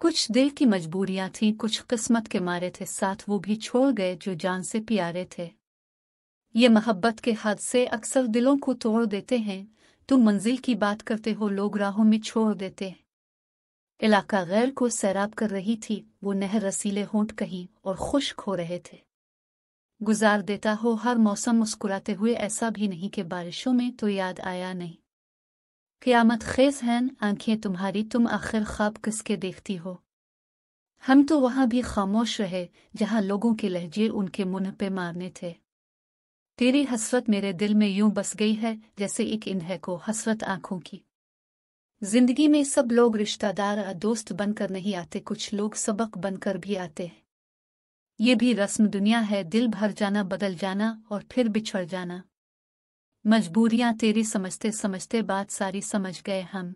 कुछ दिल की मजबूरियां थीं कुछ किस्मत के मारे थे साथ वो भी छोड़ गए जो जान से प्यारे थे ये मोहब्बत के हादसे अक्सर दिलों को तोड़ देते हैं तुम मंजिल की बात करते हो लोग राहों में छोड़ देते हैं इलाका गैर को सैराब कर रही थी वो नहर रसीले होंठ कहीं और खुश्क हो रहे थे गुजार देता हो हर मौसम मुस्कुराते हुए ऐसा भी नहीं कि बारिशों में तो याद आया नहीं क्यामत खेज हैं आंखें तुम्हारी तुम आखिर ख्वाब किसके देखती हो हम तो वहां भी खामोश रहे जहां लोगों के लहजे उनके मुंह पे मारने थे तेरी हसरत मेरे दिल में यूं बस गई है जैसे एक इन्ह को हसरत आंखों की जिंदगी में सब लोग रिश्तेदार दोस्त बनकर नहीं आते कुछ लोग सबक बनकर भी आते हैं ये भी रस्म दुनिया है दिल भर जाना बदल जाना और फिर बिछड़ जाना मजबूरियां तेरी समझते समझते बात सारी समझ गए हम